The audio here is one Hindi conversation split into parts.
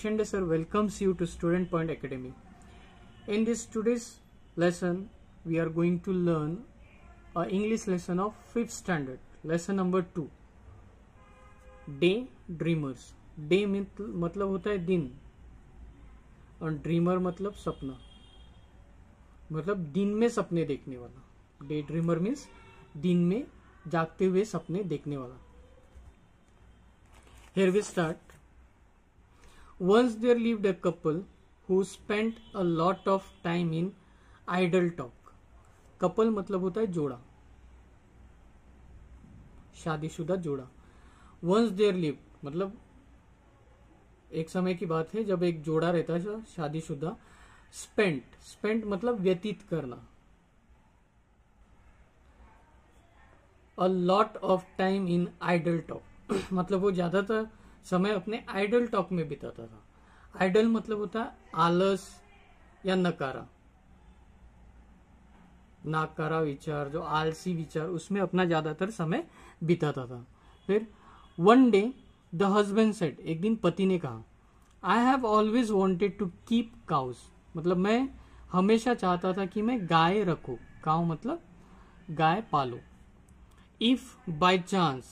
Shinde sir welcomes you to Student Point Academy. In this today's lesson, we are going to learn a English lesson of fifth standard, lesson number two. Day Dreamers. Day मतलब होता है दिन और ड्रीमर मतलब सपना मतलब दिन में सपने देखने वाला डे ड्रीमर मीन्स दिन में जागते हुए सपने देखने वाला here we start once there lived a couple who spent a lot of time in idle talk couple मतलब होता है जोड़ा शादीशुदा जोड़ा वंस देयर लिव मतलब एक समय की बात है जब एक जोड़ा रहता था शादीशुदा स्पेंट स्पेंट मतलब व्यतीत करना a lot of time in idle talk मतलब वो ज़्यादातर समय अपने आइडल टॉक में बिताता था आइडल मतलब होता है आलस या नकारा नाकारा विचार जो आलसी विचार उसमें अपना ज़्यादातर समय बिताता था फिर one day the husband said एक दिन पति ने कहा I have always wanted to keep cows मतलब मैं हमेशा चाहता था कि मैं गाय रखू काउ मतलब गाय पालो इफ बाय चांस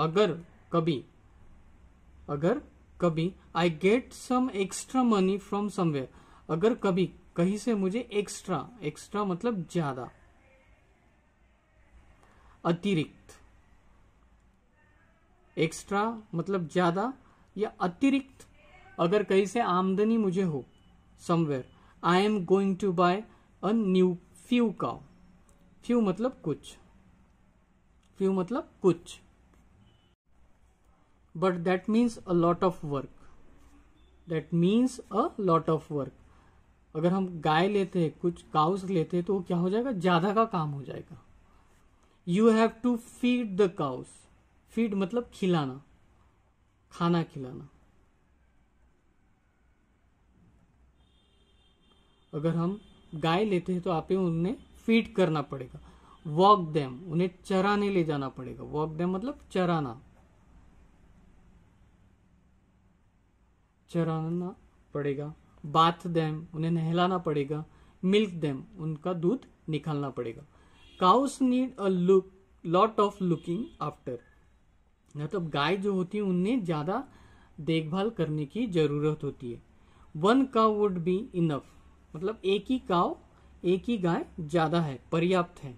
अगर कभी अगर कभी I get some extra money from somewhere अगर कभी कहीं से मुझे एक्स्ट्रा एक्स्ट्रा मतलब ज्यादा अतिरिक्त एक्स्ट्रा मतलब ज्यादा या अतिरिक्त अगर कहीं से आमदनी मुझे हो somewhere I am going to buy a new few का फ्यू मतलब कुछ फ्यू मतलब कुछ but that means a lot of work that means a lot of work अगर हम गाय लेते हैं कुछ काउस लेते हैं तो क्या हो जाएगा ज्यादा का काम हो जाएगा you have to feed the cows feed मतलब खिलाना खाना खिलाना अगर हम गाय लेते हैं तो आप उन्हें फीड करना पड़ेगा वॉक देम उन्हें चराने ले जाना पड़ेगा वॉक देम मतलब चराना चराना पड़ेगा बाथ देम उन्हें नहलाना पड़ेगा मिल्क देम उनका दूध निकालना पड़ेगा cows need a look lot of looking after मतलब गाय जो होती है उन्हें ज्यादा देखभाल करने की जरूरत होती है one cow would be enough मतलब एक ही काव एक ही गाय ज्यादा है पर्याप्त है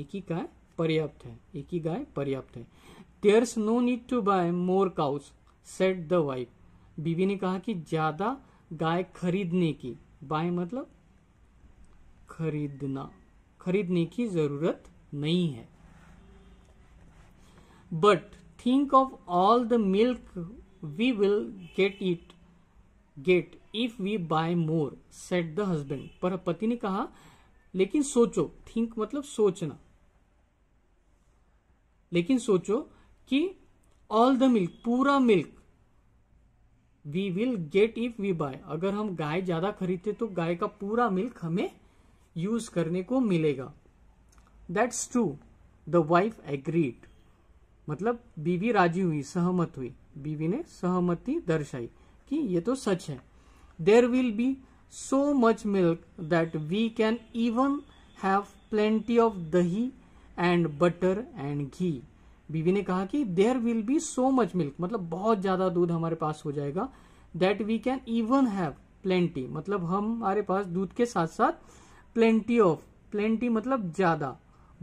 एक ही गाय पर्याप्त है एक ही गाय पर्याप्त है there's no need to buy more cows said the wife बीवी ने कहा कि ज्यादा गाय खरीदने की बाय मतलब खरीदना खरीदने की जरूरत नहीं है but think of all the milk we will get it get if we buy more said the husband पर पति ने कहा लेकिन सोचो थिंक मतलब सोचना लेकिन सोचो कि ऑल द मिल्क पूरा milk we will get if we buy अगर हम गाय ज्यादा खरीदते तो गाय का पूरा मिल्क हमें यूज करने को मिलेगा that's true the wife agreed मतलब बीवी राजी हुई सहमत हुई बीवी ने सहमति दर्शाई कि ये तो सच है there will be so much milk that we can even have plenty of dahi and butter and ghee. बीवी ने कहा कि there will be so much milk मतलब बहुत ज्यादा दूध हमारे पास हो जाएगा that we can even have plenty मतलब हमारे पास दूध के साथ साथ प्लेंटी ऑफ प्लेंटी मतलब ज्यादा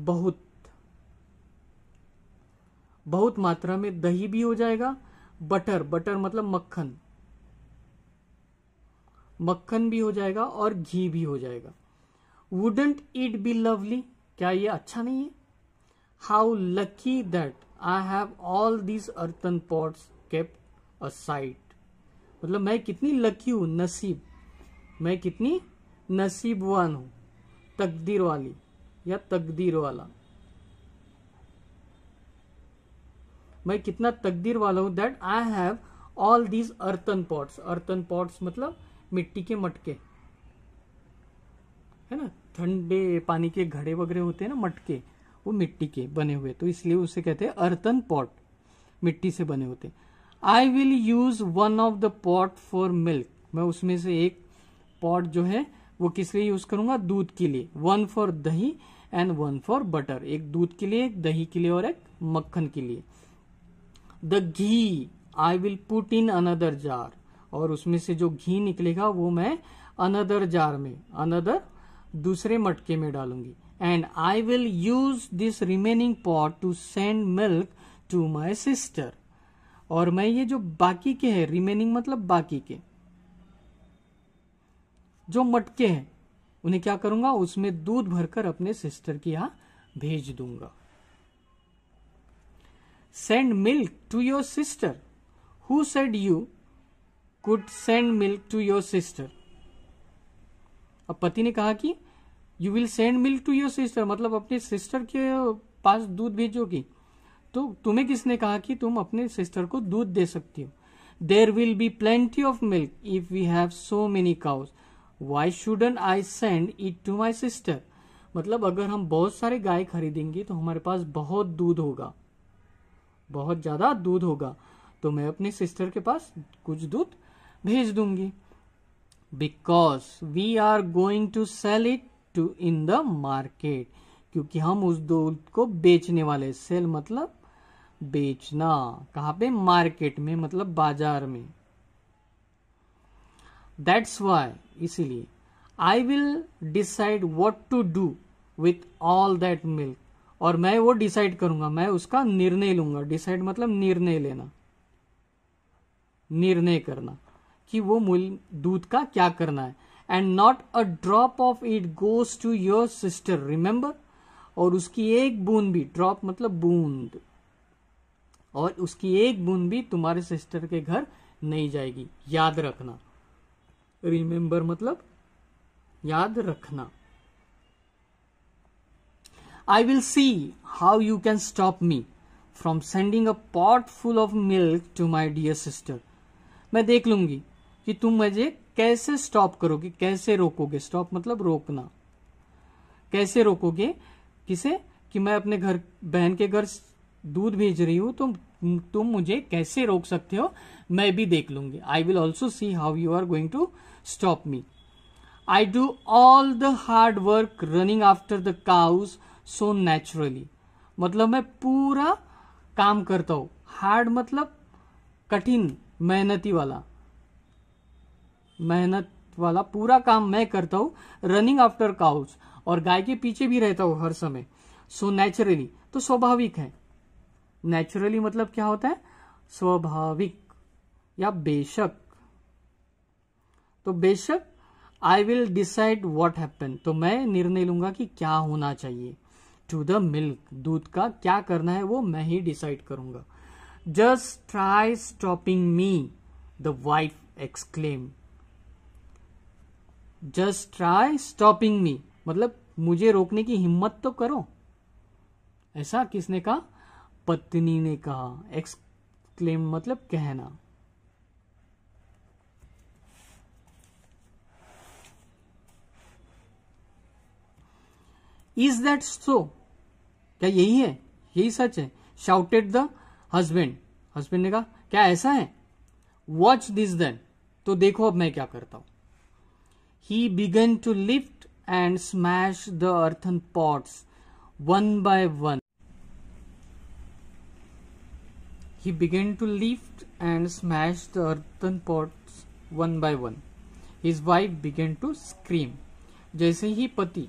बहुत बहुत मात्रा में दही भी हो जाएगा बटर बटर मतलब मक्खन मक्खन भी हो जाएगा और घी भी हो जाएगा वुडंट इट बी लवली क्या ये अच्छा नहीं है how lucky that I have all these earthen pots kept aside मतलब मैं कितनी लकी हूं नसीब मैं कितनी नसीबवान हूं तकदीर वाली या तकदीर वाला मैं कितना तकदीर वाला हूं that I have all these earthen pots earthen pots मतलब मिट्टी के मटके है ना ठंडे पानी के घड़े वगैरह होते हैं ना मटके वो मिट्टी के बने हुए तो इसलिए उसे कहते हैं अर्थन पॉट मिट्टी से बने होते I will use one of the pot for milk मैं उसमें से एक पॉट जो है वो किस लिए यूज करूंगा दूध के लिए one for dahi and one for butter एक दूध के लिए एक दही के लिए और एक मक्खन के लिए the ghee I will put in another jar और उसमें से जो घी निकलेगा वो मैं अनदर जार में अनदर दूसरे मटके में डालूंगी and I will use this remaining pot to send milk to my sister और मैं ये जो बाकी के हैं रिमेनिंग मतलब बाकी के जो मटके हैं उन्हें क्या करूंगा उसमें दूध भरकर अपने सिस्टर के यहां भेज दूंगा send milk to your sister who said you could send milk to your sister अब पति ने कहा कि you will send milk to your sister मतलब अपने सिस्टर के पास दूध भेजोगी तो तुम्हें किसने कहा कि तुम अपने सिस्टर को दूध दे सकती हो there will be plenty of milk if we have so many cows why shouldn't I send it to my sister मतलब अगर हम बहुत सारे गाय खरीदेंगे तो हमारे पास बहुत दूध होगा बहुत ज्यादा दूध होगा तो मैं अपने सिस्टर के पास कुछ दूध भेज दूंगी because we are going to sell it to in the market क्योंकि हम उस दूध को बेचने वाले सेल मतलब बेचना कहा पे मार्केट में मतलब बाजार में दैट्स वाई इसीलिए I will decide what to do with all that milk और मैं वो डिसाइड करूंगा मैं उसका निर्णय लूंगा डिसाइड मतलब निर्णय लेना निर्णय करना कि वो मूल दूध का क्या करना है and not a drop of it goes to your sister remember और उसकी एक बूंद भी ड्रॉप मतलब बूंद और उसकी एक बूंद भी तुम्हारे सिस्टर के घर नहीं जाएगी याद रखना रिमेंबर मतलब याद रखना I will see how you can stop me from sending a pot full of milk to my dear sister मैं देख लूंगी कि तुम मुझे कैसे स्टॉप करोगे कैसे रोकोगे स्टॉप मतलब रोकना कैसे रोकोगे किसे कि मैं अपने घर बहन के घर दूध भेज रही हूं तो तुम मुझे कैसे रोक सकते हो मैं भी देख लूंगी I will also see how you are going to stop me I do all the hard work running after the cows so naturally मतलब मैं पूरा काम करता हूं हार्ड मतलब कठिन मेहनती वाला मेहनत वाला पूरा काम मैं करता हूँ रनिंग आफ्टर काउस और गाय के पीछे भी रहता हूँ हर समय सो so, नेचुरली तो स्वाभाविक है नेचुरली मतलब क्या होता है स्वाभाविक या बेशक तो बेशक I will decide what happen तो मैं निर्णय लूंगा कि क्या होना चाहिए टू द मिल्क दूध का क्या करना है वो मैं ही डिसाइड करूंगा just try stopping me the wife exclaim just try stopping me मतलब मुझे रोकने की हिम्मत तो करो ऐसा किसने कहा पत्नी ने कहा एक्सक्लेम मतलब कहना इज दैट सो क्या यही है यही सच है शाउटेड द हजबेंड हजबेंड ने कहा क्या ऐसा है वॉच दिस देन तो देखो अब मैं क्या करता हूं he began to lift and smash the earthen pots one by one. He began to lift and smash the earthen pots one by one. His wife began to scream. जैसे ही पति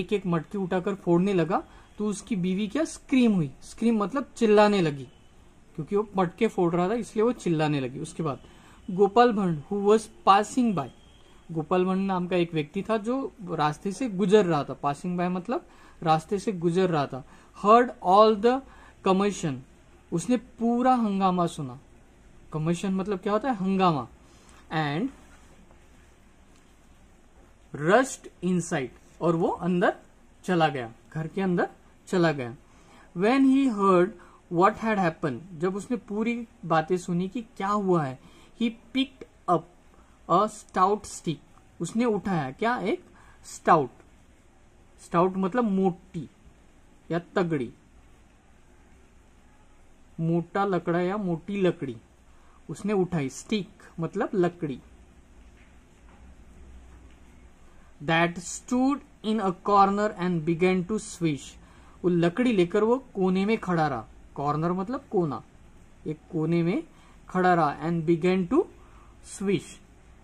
एक एक मटकी उठाकर फोड़ने लगा तो उसकी बीवी क्या स्क्रीम हुई स्क्रीम मतलब चिल्लाने लगी क्योंकि वो मटके फोड़ रहा था इसलिए वो चिल्लाने लगी उसके बाद Gopal Bhand who was passing by Gopal गोपालवन नाम का एक व्यक्ति था जो रास्ते से गुजर रहा था पासिंग बाय मतलब रास्ते से गुजर रहा था हर्ड ऑल द कमर्शन उसने पूरा हंगामा सुना कमर्शन मतलब क्या होता है हंगामा एंड रस्ट इन और वो अंदर चला गया घर के अंदर चला गया when he heard what had happen जब उसने पूरी बातें सुनी कि क्या हुआ है he picked a stout stick उसने उठाया क्या एक स्टाउट स्टाउट मतलब मोटी या तगड़ी मोटा लकड़ा या मोटी लकड़ी उसने उठाई स्टिक मतलब लकड़ी that stood in a corner and began to swish वो लकड़ी लेकर वो कोने में खड़ा रहा कॉर्नर मतलब कोना एक कोने में खड़ा रहा and began to swish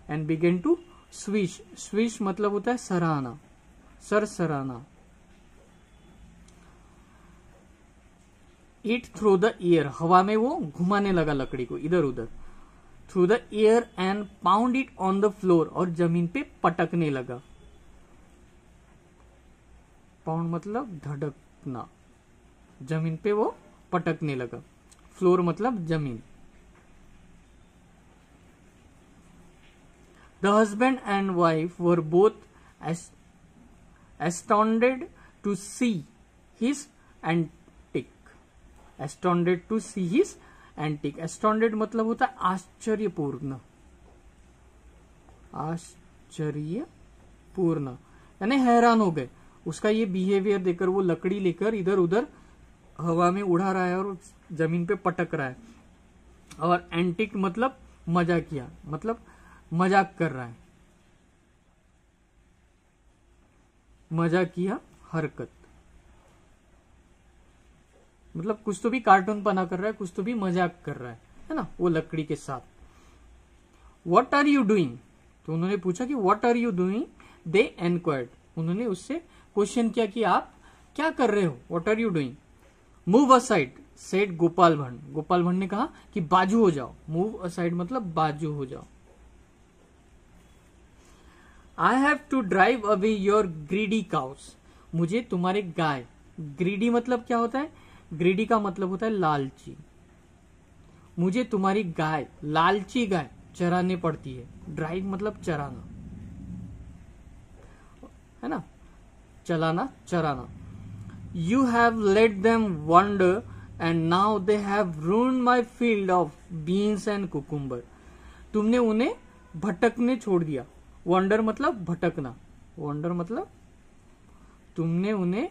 and began to swish swish मतलब होता है सराहना सर सराहना इट थ्रू द एयर हवा में वो घुमाने लगा लकड़ी को इधर उधर through the air and pound it on the floor और जमीन पे पटकने लगा पाउंड मतलब धड़कना जमीन पे वो पटकने लगा फ्लोर मतलब जमीन The husband and wife were both astounded to see his antic. Astounded to see his antic. Astounded मतलब होता है आश्चर्यपूर्ण आश्चर्यपूर्ण यानी हैरान हो गए उसका ये बिहेवियर देकर वो लकड़ी लेकर इधर उधर हवा में उड़ा रहा है और जमीन पे पटक रहा है और एंटिक मतलब मजा किया मतलब मजाक कर रहा है मजाकिया हरकत मतलब कुछ तो भी कार्टून पना कर रहा है कुछ तो भी मजाक कर रहा है है ना वो लकड़ी के साथ वॉट आर यू डूइंग तो उन्होंने पूछा कि what are you doing they enquired उन्होंने उससे क्वेश्चन किया कि आप क्या कर रहे हो what are you doing move aside said Gopal Bhand Gopal Bhand ने कहा कि बाजू हो जाओ मूव असाइड मतलब बाजू हो जाओ I have to drive away your greedy cows मुझे तुम्हारे गाय ग्रीडी मतलब क्या होता है ग्रीडी का मतलब होता है लालची मुझे तुम्हारी गाय लालची गाय चराने पड़ती है ड्राइव मतलब चराना है ना चलाना चराना you have let them wander and now they have ruin my field of beans and cucumber तुमने उन्हें भटकने छोड़ दिया वंडर मतलब भटकना वंडर मतलब तुमने उन्हें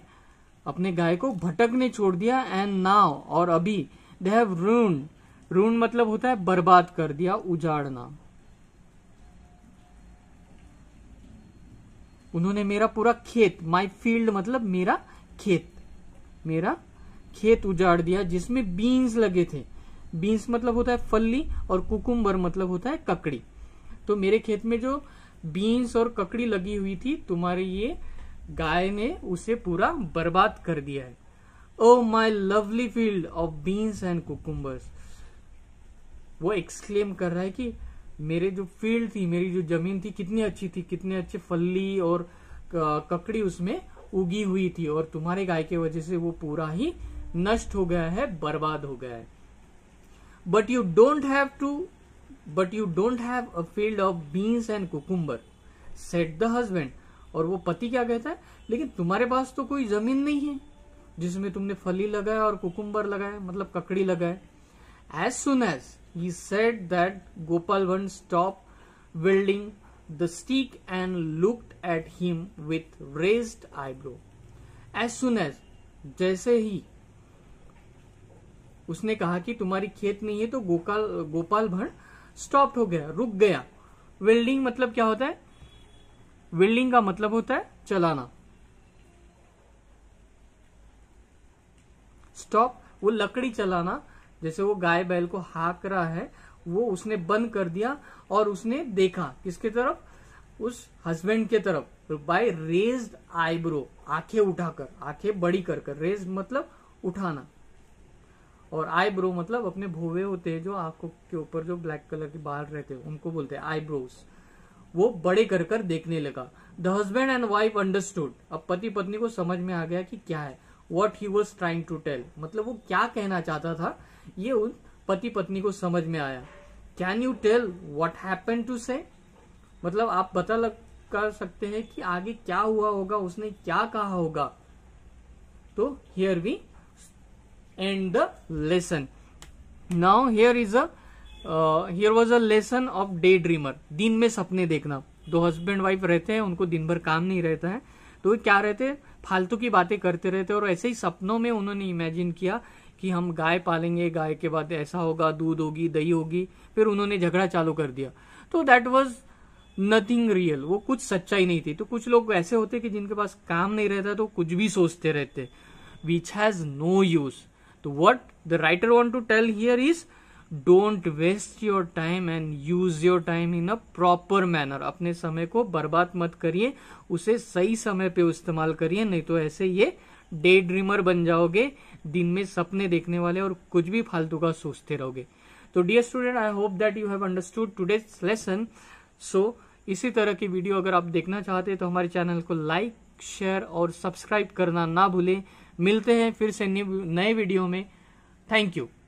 अपने गाय को भटकने छोड़ दिया एंड नाव और अभी दे हैव रून रून मतलब होता है बर्बाद कर दिया उजाड़ना उन्होंने मेरा पूरा खेत माई फील्ड मतलब मेरा खेत मेरा खेत उजाड़ दिया जिसमें बीन्स लगे थे बीन्स मतलब होता है फल्ली और कुकुम्बर मतलब होता है ककड़ी तो मेरे खेत में जो बीन्स और ककड़ी लगी हुई थी तुम्हारे ये गाय ने उसे पूरा बर्बाद कर दिया है oh my lovely field of beans and cucumbers वो एक्सक्लेम कर रहा है कि मेरे जो फील्ड थी मेरी जो जमीन थी कितनी अच्छी थी कितने अच्छे फल्ली और ककड़ी उसमें उगी हुई थी और तुम्हारे गाय के वजह से वो पूरा ही नष्ट हो गया है बर्बाद हो गया है but you don't have to but you don't have a field of beans and cucumber said the husband और वो पति क्या कहता है लेकिन तुम्हारे पास तो कोई जमीन नहीं है जिसमें तुमने फली लगाया और कुकुम्बर लगाया मतलब ककड़ी लगाए as soon as he said that Gopal one stop wielding the stick and looked at him with raised eyebrow as soon as जैसे ही उसने कहा कि तुम्हारी खेत नहीं है तो गोपाल गोपाल भंड स्टॉप हो गया रुक गया वेल्डिंग मतलब क्या होता है वेल्डिंग का मतलब होता है चलाना स्टॉप वो लकड़ी चलाना जैसे वो गाय बैल को हाक रहा है वो उसने बंद कर दिया और उसने देखा किसके तरफ उस हस्बैंड के तरफ बाय रेज्ड आईब्रो आंखें उठाकर आंखें बड़ी कर कर रेज मतलब उठाना और आई ब्रो मतलब अपने भूवे होते हैं जो आंखों के ऊपर जो ब्लैक कलर के बाल रहते हैं उनको बोलते हैं आई ब्रोस वो बड़े कर कर देखने लगा the husband and wife understood अब पति पत्नी को समझ में आ गया कि क्या है what he was trying to tell मतलब वो क्या कहना चाहता था ये उन पति पत्नी को समझ में आया can you tell what happen to say मतलब आप पता लग कर सकते हैं कि आगे क्या हुआ होगा उसने क्या कहा होगा तो here we and the lesson now here is a uh, here was a lesson of day dreamer दिन में सपने देखना दो husband वाइफ रहते हैं उनको दिन भर काम नहीं रहता है तो वो क्या रहते फालतू की बातें करते रहते और ऐसे ही सपनों में उन्होंने इमेजिन किया कि हम गाय पालेंगे गाय के बाद ऐसा होगा दूध होगी दही होगी फिर उन्होंने झगड़ा चालू कर दिया तो दैट वॉज नथिंग रियल वो कुछ सच्चाई नहीं थी तो कुछ लोग ऐसे होते कि जिनके पास काम नहीं रहता तो कुछ भी सोचते रहते विच हैज नो यूज़ तो what the writer want to tell here is don't waste your time and use your time in a proper manner अपने समय को बर्बाद मत करिए उसे सही समय पे इस्तेमाल करिए नहीं तो ऐसे ये डे ड्रीमर बन जाओगे दिन में सपने देखने वाले और कुछ भी फालतू का सोचते रहोगे तो dear student I hope that you have understood today lesson so इसी तरह की वीडियो अगर आप देखना चाहते हैं तो हमारे चैनल को लाइक शेयर और सब्सक्राइब करना ना भूलें मिलते हैं फिर से नए वीडियो में थैंक यू